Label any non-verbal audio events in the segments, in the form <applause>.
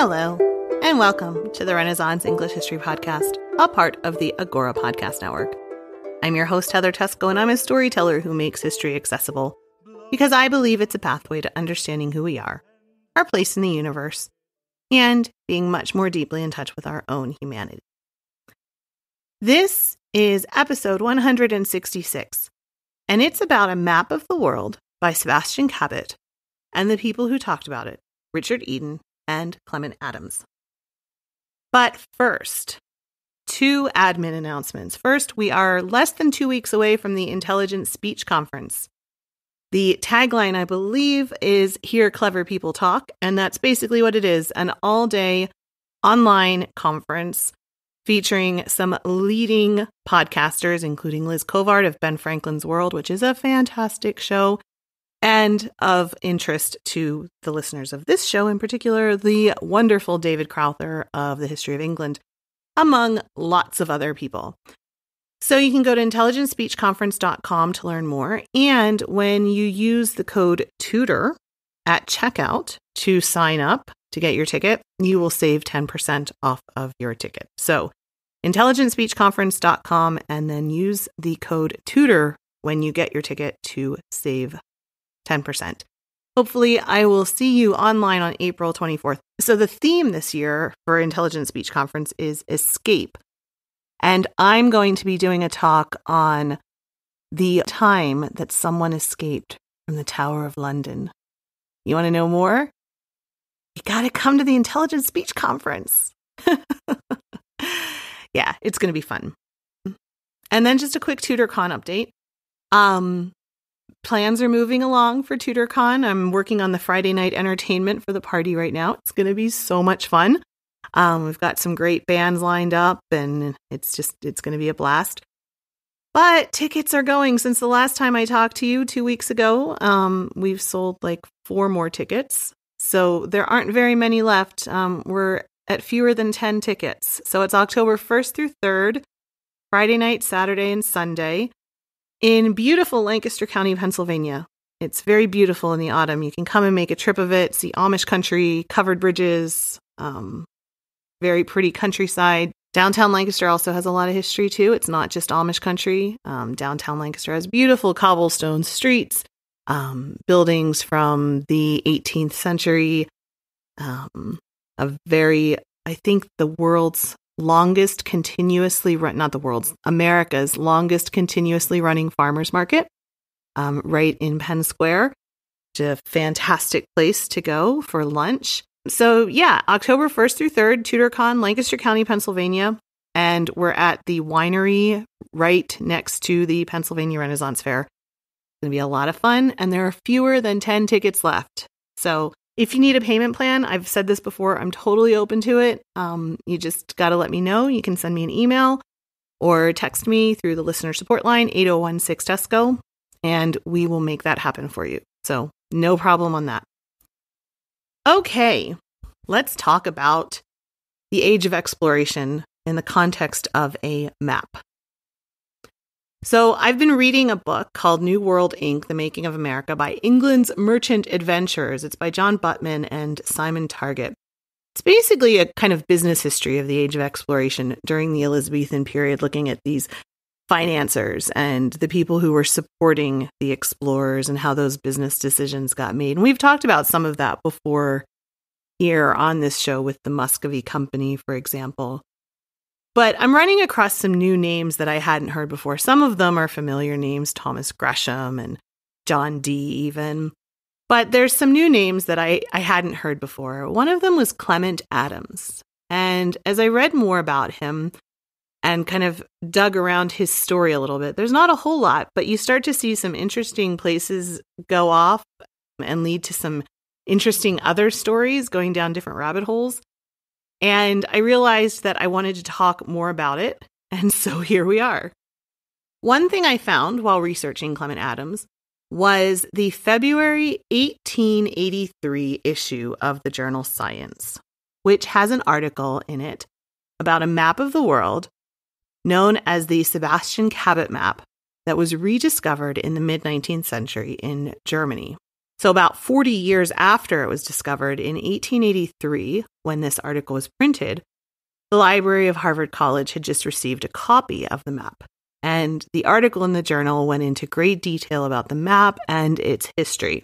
Hello, and welcome to the Renaissance English History Podcast, a part of the Agora Podcast Network. I'm your host, Heather Tesco, and I'm a storyteller who makes history accessible because I believe it's a pathway to understanding who we are, our place in the universe, and being much more deeply in touch with our own humanity. This is episode 166, and it's about a map of the world by Sebastian Cabot and the people who talked about it Richard Eden and Clement Adams. But first, two admin announcements. First, we are less than two weeks away from the Intelligent Speech Conference. The tagline, I believe, is Hear Clever People Talk. And that's basically what it is an all day online conference featuring some leading podcasters, including Liz Covard of Ben Franklin's World, which is a fantastic show, and of interest to the listeners of this show in particular, the wonderful David Crowther of the History of England, among lots of other people. So you can go to intelligentspeechconference.com to learn more. And when you use the code TUTOR at checkout to sign up to get your ticket, you will save 10% off of your ticket. So intelligentspeechconference.com and then use the code TUTOR when you get your ticket to save 10%. Hopefully, I will see you online on April 24th. So, the theme this year for Intelligent Speech Conference is escape. And I'm going to be doing a talk on the time that someone escaped from the Tower of London. You want to know more? You got to come to the Intelligent Speech Conference. <laughs> yeah, it's going to be fun. And then just a quick TutorCon update. Um, plans are moving along for TutorCon. I'm working on the Friday night entertainment for the party right now. It's going to be so much fun. Um, we've got some great bands lined up, and it's just it's going to be a blast. But tickets are going. Since the last time I talked to you two weeks ago, um, we've sold like four more tickets. So there aren't very many left. Um, we're at fewer than 10 tickets. So it's October 1st through 3rd, Friday night, Saturday, and Sunday in beautiful Lancaster County, Pennsylvania. It's very beautiful in the autumn. You can come and make a trip of it, see Amish country, covered bridges, um, very pretty countryside. Downtown Lancaster also has a lot of history too. It's not just Amish country. Um, downtown Lancaster has beautiful cobblestone streets, um, buildings from the 18th century, um, a very, I think, the world's longest continuously run, not the world's, America's longest continuously running farmers market um, right in Penn Square. It's a fantastic place to go for lunch. So, yeah, October 1st through 3rd, TudorCon, Lancaster County, Pennsylvania. And we're at the winery right next to the Pennsylvania Renaissance Fair. It's going to be a lot of fun, and there are fewer than 10 tickets left. So, if you need a payment plan, I've said this before, I'm totally open to it. Um, you just got to let me know. You can send me an email or text me through the listener support line, 8016 Tesco, and we will make that happen for you. So, no problem on that. Okay, let's talk about the age of exploration in the context of a map. So, I've been reading a book called New World Inc., The Making of America by England's Merchant Adventurers. It's by John Buttman and Simon Target. It's basically a kind of business history of the age of exploration during the Elizabethan period, looking at these financiers and the people who were supporting the explorers and how those business decisions got made. And we've talked about some of that before here on this show with the Muscovy Company, for example. But I'm running across some new names that I hadn't heard before. Some of them are familiar names, Thomas Gresham and John Dee, even. But there's some new names that I, I hadn't heard before. One of them was Clement Adams. And as I read more about him and kind of dug around his story a little bit, there's not a whole lot, but you start to see some interesting places go off and lead to some interesting other stories going down different rabbit holes. And I realized that I wanted to talk more about it, <laughs> and so here we are. One thing I found while researching Clement Adams was the February 1883 issue of the journal Science, which has an article in it about a map of the world known as the Sebastian Cabot map that was rediscovered in the mid 19th century in Germany. So, about 40 years after it was discovered in 1883, when this article was printed, the library of Harvard College had just received a copy of the map. And the article in the journal went into great detail about the map and its history.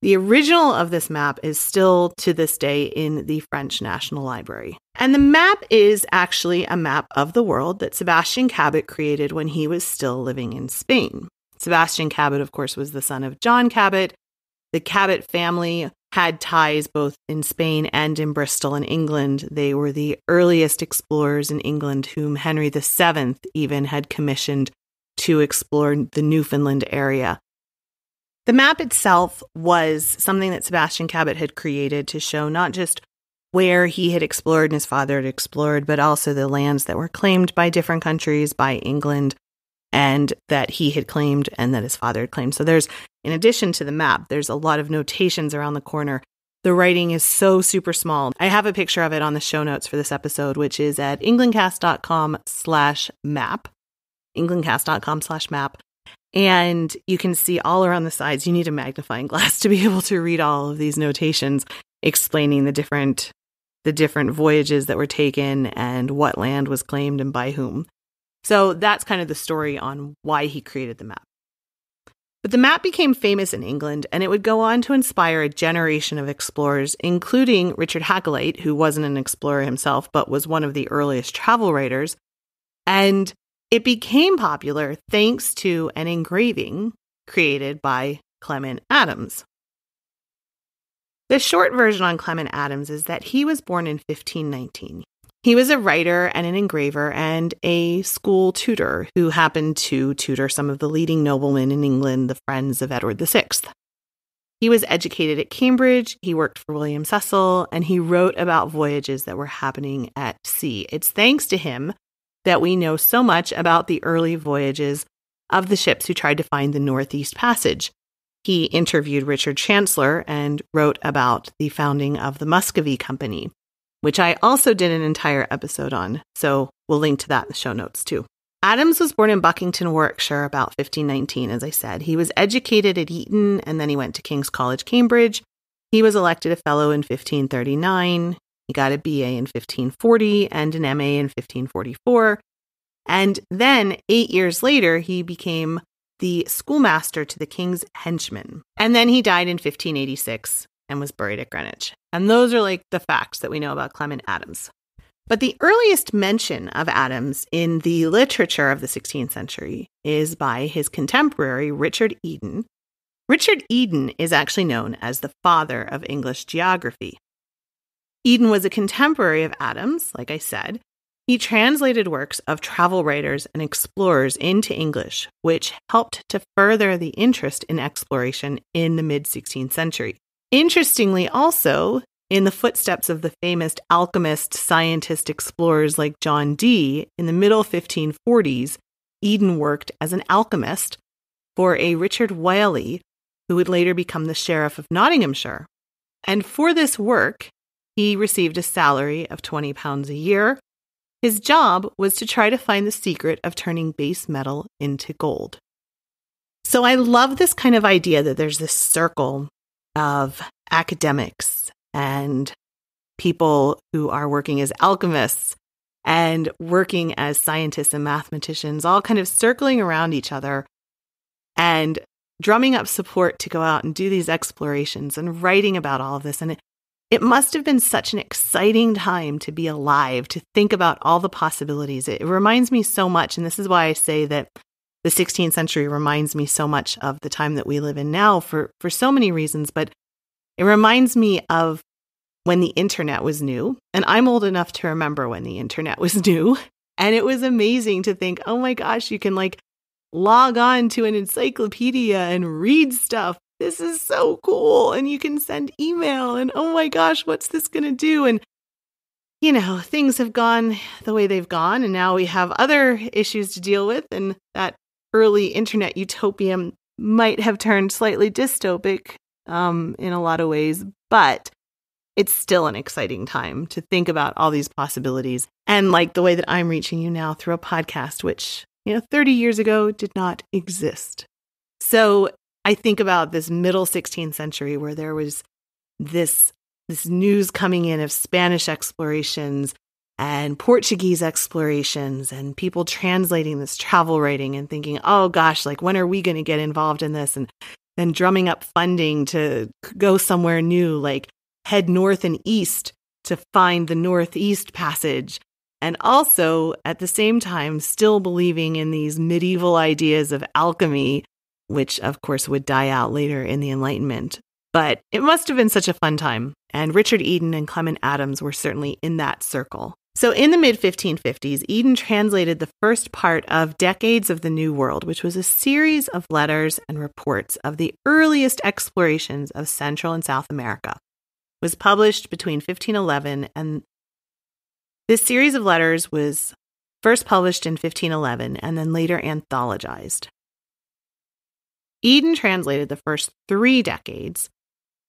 The original of this map is still to this day in the French National Library. And the map is actually a map of the world that Sebastian Cabot created when he was still living in Spain. Sebastian Cabot, of course, was the son of John Cabot. The Cabot family had ties both in Spain and in Bristol in England. They were the earliest explorers in England, whom Henry VII even had commissioned to explore the Newfoundland area. The map itself was something that Sebastian Cabot had created to show not just where he had explored and his father had explored, but also the lands that were claimed by different countries, by England, and that he had claimed and that his father had claimed. So there's, in addition to the map, there's a lot of notations around the corner. The writing is so super small. I have a picture of it on the show notes for this episode, which is at englandcast.com slash map, englandcast.com slash map. And you can see all around the sides, you need a magnifying glass <laughs> to be able to read all of these notations explaining the different the different voyages that were taken and what land was claimed and by whom. So that's kind of the story on why he created the map. But the map became famous in England, and it would go on to inspire a generation of explorers, including Richard Hagluyt, who wasn't an explorer himself, but was one of the earliest travel writers. And it became popular thanks to an engraving created by Clement Adams. The short version on Clement Adams is that he was born in 1519. He was a writer and an engraver and a school tutor who happened to tutor some of the leading noblemen in England, the friends of Edward VI. He was educated at Cambridge, he worked for William Cecil, and he wrote about voyages that were happening at sea. It's thanks to him that we know so much about the early voyages of the ships who tried to find the Northeast Passage. He interviewed Richard Chancellor and wrote about the founding of the Muscovy Company which I also did an entire episode on. So we'll link to that in the show notes too. Adams was born in Buckington, Warwickshire, about 1519, as I said. He was educated at Eton and then he went to King's College, Cambridge. He was elected a fellow in 1539. He got a BA in 1540 and an MA in 1544. And then eight years later, he became the schoolmaster to the king's henchmen, And then he died in 1586 and was buried at Greenwich. And those are like the facts that we know about Clement Adams. But the earliest mention of Adams in the literature of the 16th century is by his contemporary Richard Eden. Richard Eden is actually known as the father of English geography. Eden was a contemporary of Adams, like I said. He translated works of travel writers and explorers into English, which helped to further the interest in exploration in the mid 16th century. Interestingly, also, in the footsteps of the famous alchemist scientist explorers like John Dee, in the middle 1540s, Eden worked as an alchemist for a Richard Wiley, who would later become the sheriff of Nottinghamshire. And for this work, he received a salary of £20 a year. His job was to try to find the secret of turning base metal into gold. So I love this kind of idea that there's this circle of academics and people who are working as alchemists and working as scientists and mathematicians, all kind of circling around each other and drumming up support to go out and do these explorations and writing about all of this. And it, it must have been such an exciting time to be alive, to think about all the possibilities. It, it reminds me so much. And this is why I say that the 16th century reminds me so much of the time that we live in now for, for so many reasons, but it reminds me of when the internet was new. And I'm old enough to remember when the internet was <laughs> new. And it was amazing to think, oh my gosh, you can like log on to an encyclopedia and read stuff. This is so cool. And you can send email. And oh my gosh, what's this going to do? And you know, things have gone the way they've gone, and now we have other issues to deal with, and that early internet utopian might have turned slightly dystopic um, in a lot of ways, but it's still an exciting time to think about all these possibilities. And like the way that I'm reaching you now through a podcast, which, you know, 30 years ago did not exist. So I think about this middle 16th century where there was this this news coming in of Spanish explorations and Portuguese explorations and people translating this travel writing and thinking, oh gosh, like when are we going to get involved in this? And then drumming up funding to go somewhere new, like head north and east to find the Northeast Passage. And also at the same time, still believing in these medieval ideas of alchemy, which of course would die out later in the Enlightenment. But it must have been such a fun time, and Richard Eden and Clement Adams were certainly in that circle. So, in the mid 1550s, Eden translated the first part of Decades of the New World, which was a series of letters and reports of the earliest explorations of Central and South America. It was published between 1511 and this series of letters was first published in 1511 and then later anthologized. Eden translated the first three decades,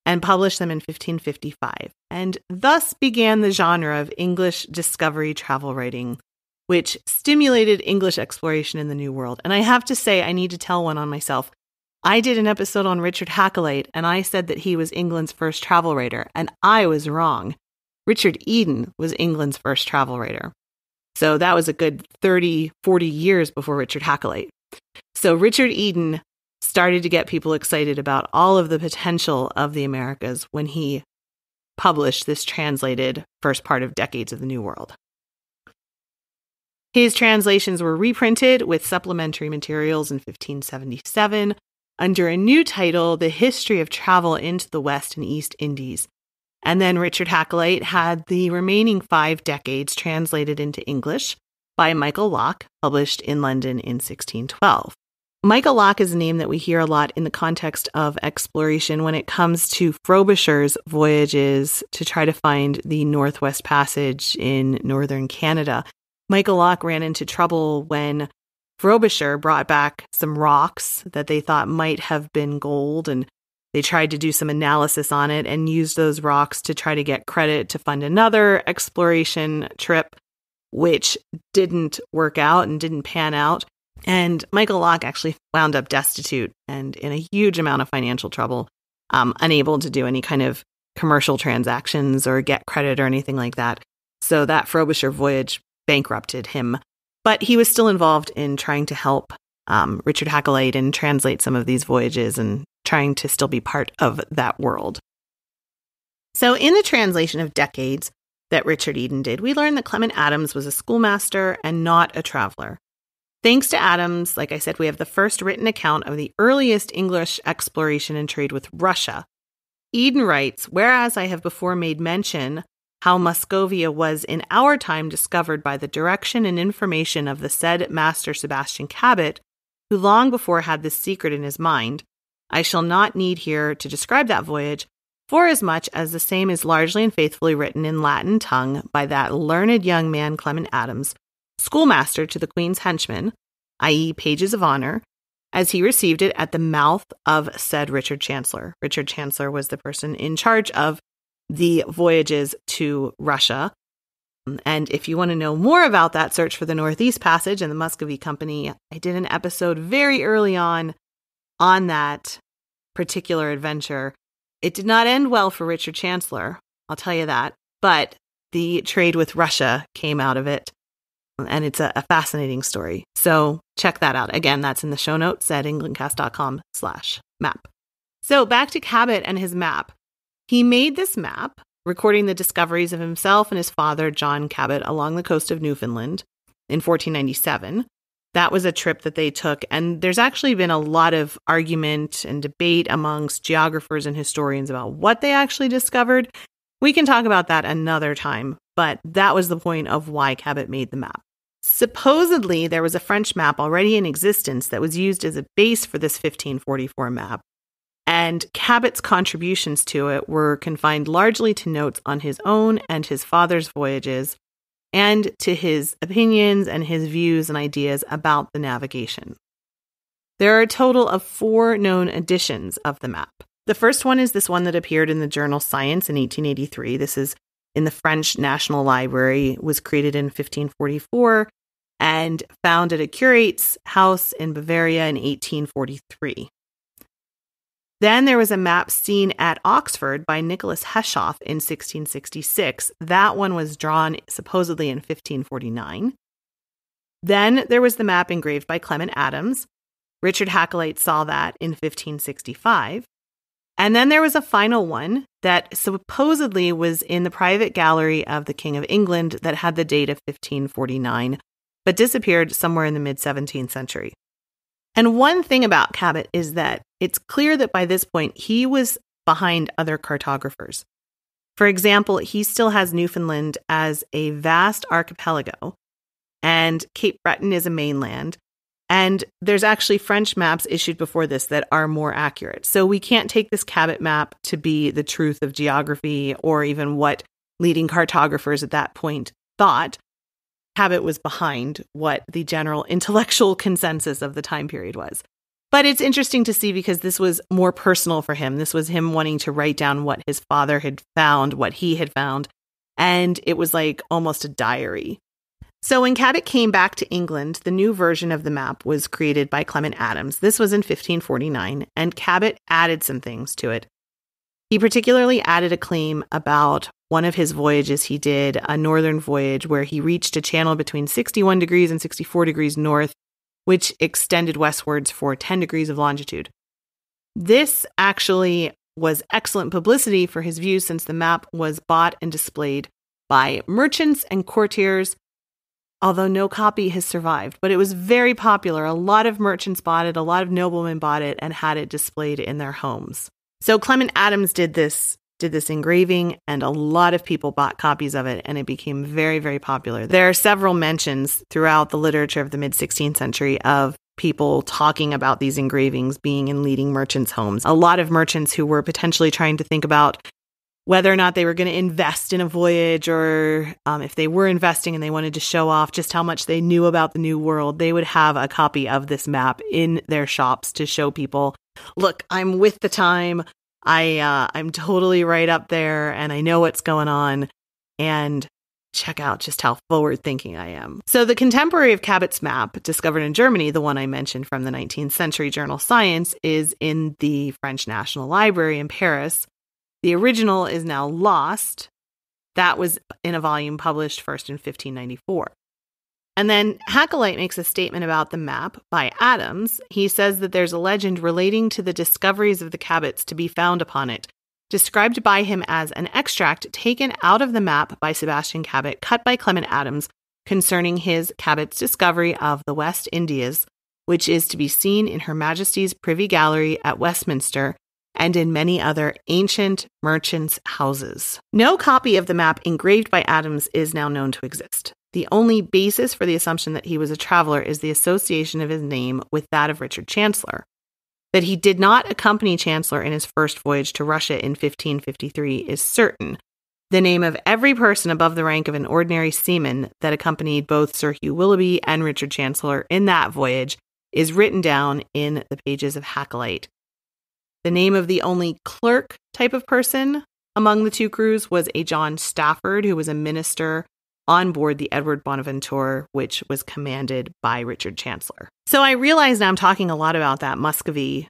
and published them in 1555. And thus began the genre of English discovery travel writing, which stimulated English exploration in the New World. And I have to say, I need to tell one on myself. I did an episode on Richard Hacolate, and I said that he was England's first travel writer, and I was wrong. Richard Eden was England's first travel writer. So that was a good 30, 40 years before Richard Hacolate. So Richard Eden started to get people excited about all of the potential of the Americas when he published this translated first part of Decades of the New World. His translations were reprinted with supplementary materials in 1577 under a new title, The History of Travel into the West and East Indies. And then Richard Hacolite had the remaining five decades translated into English by Michael Locke, published in London in 1612. Michael Locke is a name that we hear a lot in the context of exploration when it comes to Frobisher's voyages to try to find the Northwest Passage in northern Canada. Michael Locke ran into trouble when Frobisher brought back some rocks that they thought might have been gold, and they tried to do some analysis on it and used those rocks to try to get credit to fund another exploration trip, which didn't work out and didn't pan out. And Michael Locke actually wound up destitute and in a huge amount of financial trouble, um, unable to do any kind of commercial transactions or get credit or anything like that. So that Frobisher voyage bankrupted him. But he was still involved in trying to help um, Richard Hackelight and translate some of these voyages and trying to still be part of that world. So, in the translation of decades that Richard Eden did, we learned that Clement Adams was a schoolmaster and not a traveler. Thanks to Adams, like I said, we have the first written account of the earliest English exploration and trade with Russia. Eden writes, whereas I have before made mention how Muscovia was in our time discovered by the direction and information of the said master Sebastian Cabot, who long before had this secret in his mind. I shall not need here to describe that voyage, forasmuch as the same is largely and faithfully written in Latin tongue by that learned young man Clement Adams, schoolmaster to the Queen's henchmen, i.e., pages of honor, as he received it at the mouth of said Richard Chancellor. Richard Chancellor was the person in charge of the voyages to Russia. And if you want to know more about that search for the Northeast Passage and the Muscovy Company, I did an episode very early on on that particular adventure. It did not end well for Richard Chancellor, I'll tell you that, but the trade with Russia came out of it and it's a, a fascinating story. So check that out. Again, that's in the show notes at englandcast.com slash map. So back to Cabot and his map. He made this map, recording the discoveries of himself and his father, John Cabot, along the coast of Newfoundland in 1497. That was a trip that they took. And there's actually been a lot of argument and debate amongst geographers and historians about what they actually discovered. We can talk about that another time, but that was the point of why Cabot made the map. Supposedly, there was a French map already in existence that was used as a base for this 1544 map, and Cabot's contributions to it were confined largely to notes on his own and his father's voyages, and to his opinions and his views and ideas about the navigation. There are a total of four known editions of the map. The first one is this one that appeared in the journal Science in 1883. This is in the French National Library, was created in 1544 and founded at curate's house in Bavaria in 1843. Then there was a map seen at Oxford by Nicholas Heschoff in 1666. That one was drawn supposedly in 1549. Then there was the map engraved by Clement Adams. Richard Hacolate saw that in 1565. And then there was a final one that supposedly was in the private gallery of the King of England that had the date of 1549, but disappeared somewhere in the mid 17th century. And one thing about Cabot is that it's clear that by this point he was behind other cartographers. For example, he still has Newfoundland as a vast archipelago, and Cape Breton is a mainland, and there's actually French maps issued before this that are more accurate. So we can't take this Cabot map to be the truth of geography or even what leading cartographers at that point thought. Cabot was behind what the general <laughs> intellectual consensus of the time period was. But it's interesting to see because this was more personal for him. This was him wanting to write down what his father had found, what he had found. And it was like almost a diary so when Cabot came back to England, the new version of the map was created by Clement Adams. This was in 1549, and Cabot added some things to it. He particularly added a claim about one of his voyages he did, a northern voyage where he reached a channel between 61 degrees and 64 degrees north, which extended westwards for 10 degrees of longitude. This actually was excellent publicity for his views since the map was bought and displayed by merchants and courtiers although no copy has survived. But it was very popular. A lot of merchants bought it, a lot of noblemen bought it, and had it displayed in their homes. So Clement Adams did this did this engraving and a lot of people bought copies of it and it became very very popular. There are several mentions throughout the literature of the mid 16th century of people talking about these engravings being in leading merchants' homes. A lot of merchants who were potentially trying to think about whether or not they were going to invest in a voyage or um, if they were investing and they wanted to show off just how much they knew about the new world, they would have a copy of this map in their shops to show people, look, I'm with the time. I uh, I'm totally right up there and I know what's going on and check out just how forward thinking I am. So the contemporary of Cabot's map discovered in Germany, the one I mentioned from the 19th century journal Science is in the French National Library in Paris. The original is now lost. That was in a volume published first in 1594. And then Hacolite makes a statement about the map by Adams. He says that there's a legend relating to the discoveries of the Cabots to be found upon it, described by him as an extract taken out of the map by Sebastian Cabot, cut by Clement Adams, concerning his Cabot's discovery of the West Indies, which is to be seen in Her Majesty's Privy Gallery at Westminster and in many other ancient merchants' houses. No copy of the map engraved by Adams is now known to exist. The only basis for the assumption that he was a traveler is the association of his name with that of Richard Chancellor. That he did not accompany Chancellor in his first voyage to Russia in 1553 is certain. The name of every person above the rank of an ordinary seaman that accompanied both Sir Hugh Willoughby and Richard Chancellor in that voyage is written down in the pages of Hacolite, the name of the only clerk type of person among the two crews was a John Stafford, who was a minister on board the Edward Bonaventure, which was commanded by Richard Chancellor. So I realize now I'm talking a lot about that Muscovy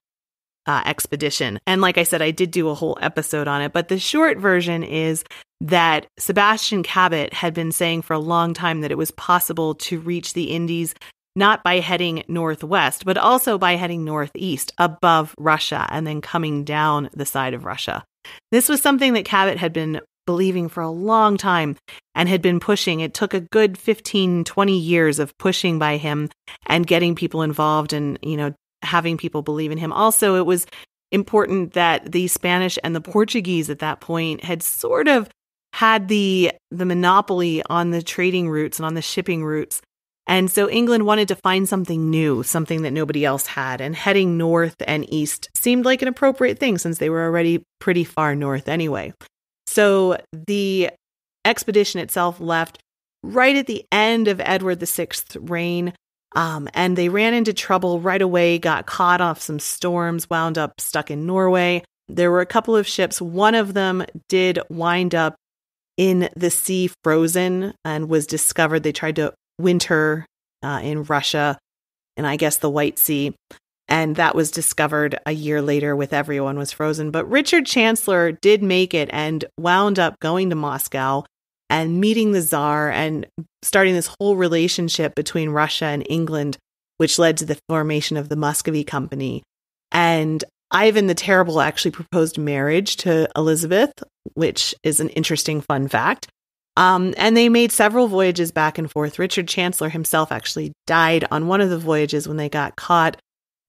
uh, expedition. And like I said, I did do a whole episode on it, but the short version is that Sebastian Cabot had been saying for a long time that it was possible to reach the Indies not by heading northwest, but also by heading northeast above Russia and then coming down the side of Russia. This was something that Cabot had been believing for a long time and had been pushing. It took a good 15, 20 years of pushing by him and getting people involved and, you know, having people believe in him. Also, it was important that the Spanish and the Portuguese at that point had sort of had the the monopoly on the trading routes and on the shipping routes and so England wanted to find something new, something that nobody else had. And heading north and east seemed like an appropriate thing since they were already pretty far north anyway. So the expedition itself left right at the end of Edward VI's reign. Um, and they ran into trouble right away, got caught off some storms, wound up stuck in Norway. There were a couple of ships. One of them did wind up in the sea frozen and was discovered. They tried to winter uh, in Russia and I guess the White Sea. And that was discovered a year later with Everyone Was Frozen. But Richard Chancellor did make it and wound up going to Moscow and meeting the Czar and starting this whole relationship between Russia and England, which led to the formation of the Muscovy Company. And Ivan the Terrible actually proposed marriage to Elizabeth, which is an interesting fun fact. Um, and they made several voyages back and forth. Richard Chancellor himself actually died on one of the voyages when they got caught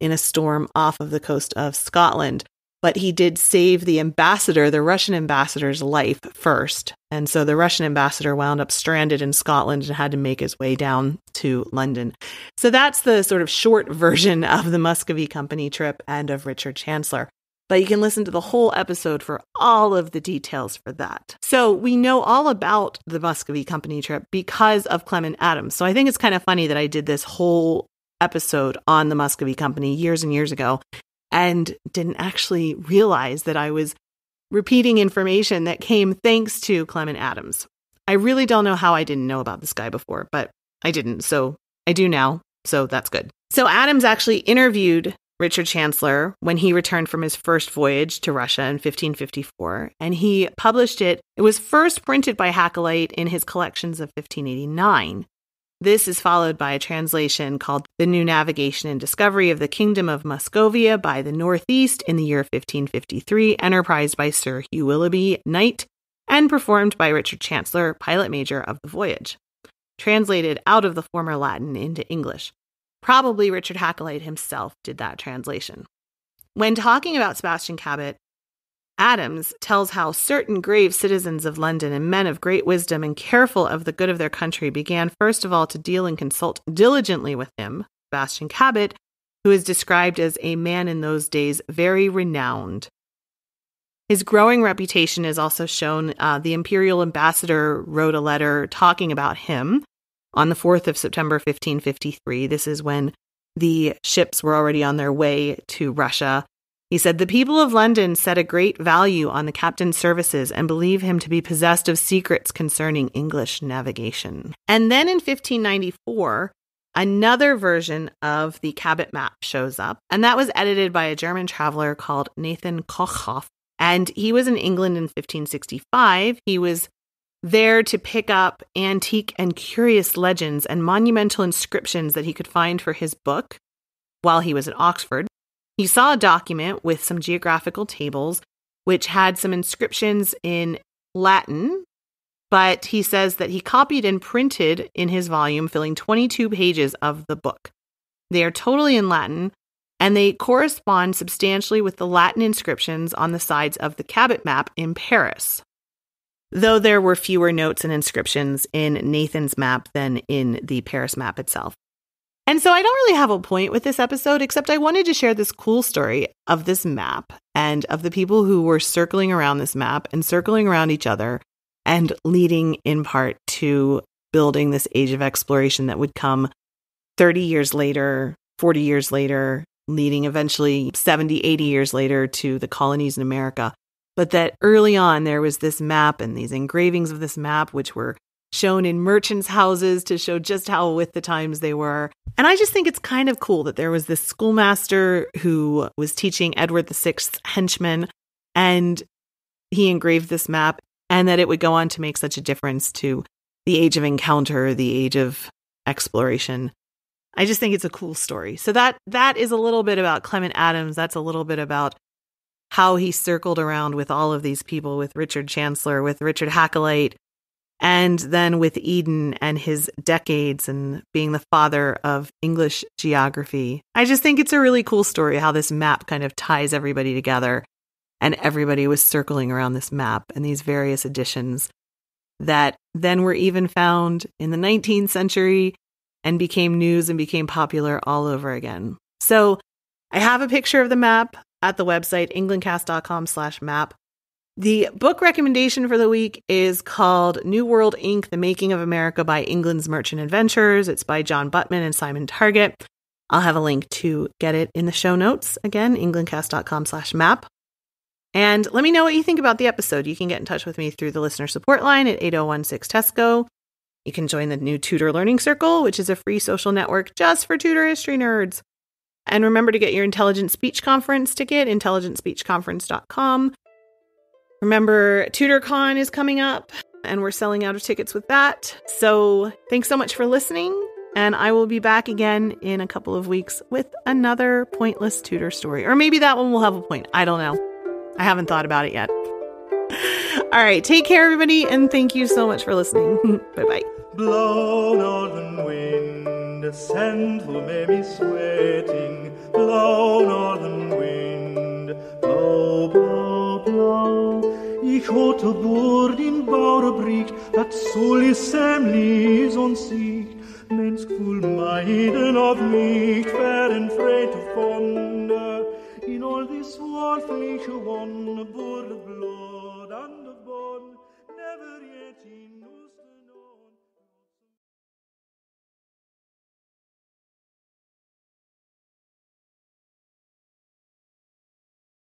in a storm off of the coast of Scotland. But he did save the ambassador, the Russian ambassador's life first. And so the Russian ambassador wound up stranded in Scotland and had to make his way down to London. So that's the sort of short <laughs> version of the Muscovy Company trip and of Richard Chancellor. But you can listen to the whole episode for all of the details for that. So we know all about the Muscovy Company trip because of Clement Adams. So I think it's kind of funny that I did this whole episode on the Muscovy Company years and years ago and didn't actually realize that I was repeating information that came thanks to Clement Adams. I really don't know how I didn't know about this guy before, but I didn't. So I do now. So that's good. So Adams actually interviewed Richard Chancellor when he returned from his first voyage to Russia in 1554, and he published it. It was first printed by Hacolite in his collections of 1589. This is followed by a translation called The New Navigation and Discovery of the Kingdom of Muscovia by the Northeast in the year 1553, enterprised by Sir Hugh Willoughby, Knight, and performed by Richard Chancellor, pilot major of the voyage, translated out of the former Latin into English. Probably Richard Hackelight himself did that translation. When talking about Sebastian Cabot, Adams tells how certain grave citizens of London and men of great wisdom and careful of the good of their country began first of all to deal and consult diligently with him, Sebastian Cabot, who is described as a man in those days very renowned. His growing reputation is also shown. Uh, the imperial ambassador wrote a letter talking about him on the 4th of September 1553. This is when the ships were already on their way to Russia. He said, The people of London set a great value on the captain's services and believe him to be possessed of secrets concerning English navigation. And then in 1594, another version of the Cabot map shows up, and that was edited by a German traveler called Nathan Kochhoff. And he was in England in 1565. He was there to pick up antique and curious legends and monumental inscriptions that he could find for his book while he was at Oxford. He saw a document with some geographical tables which had some inscriptions in Latin, but he says that he copied and printed in his volume, filling 22 pages of the book. They are totally in Latin, and they correspond substantially with the Latin inscriptions on the sides of the Cabot map in Paris though there were fewer notes and inscriptions in Nathan's map than in the Paris map itself. And so I don't really have a point with this episode, except I wanted to share this cool story of this map and of the people who were circling around this map and circling around each other and leading in part to building this age of exploration that would come 30 years later, 40 years later, leading eventually 70, 80 years later to the colonies in America but that early on there was this map and these engravings of this map, which were shown in merchants' houses to show just how with the times they were. And I just think it's kind of cool that there was this schoolmaster who was teaching Edward VI's henchmen, and he engraved this map, and that it would go on to make such a difference to the age of encounter, the age of exploration. I just think it's a cool story. So that that is a little bit about Clement Adams. That's a little bit about how he circled around with all of these people with Richard Chancellor, with Richard Hacolite, and then with Eden and his decades and being the father of English geography. I just think it's a really cool story how this map kind of ties everybody together. And everybody was circling around this map and these various editions that then were even found in the 19th century and became news and became popular all over again. So I have a picture of the map at the website englandcast.com slash map. The book recommendation for the week is called New World Inc. The Making of America by England's Merchant Adventurers. It's by John Buttman and Simon Target. I'll have a link to get it in the show notes. Again, englandcast.com slash map. And let me know what you think about the episode. You can get in touch with me through the listener support line at 8016 Tesco. You can join the new Tutor Learning Circle, which is a free social network just for Tutor history nerds. And remember to get your Intelligent Speech Conference ticket, intelligentspeechconference.com. Remember, TutorCon is coming up and we're selling out of tickets with that. So thanks so much for listening. And I will be back again in a couple of weeks with another pointless tutor story. Or maybe that one will have a point. I don't know. I haven't thought about it yet. <laughs> All right. Take care, everybody. And thank you so much for listening. <laughs> bye bye the will made me sweating, blow northern wind, blow, blow, blow. Ich a bird in bouwrebricht, that solis semlis onzicht. Mensk voel maiden of fair and free to ponder. in all this one, a board of blood and of bone, never yet in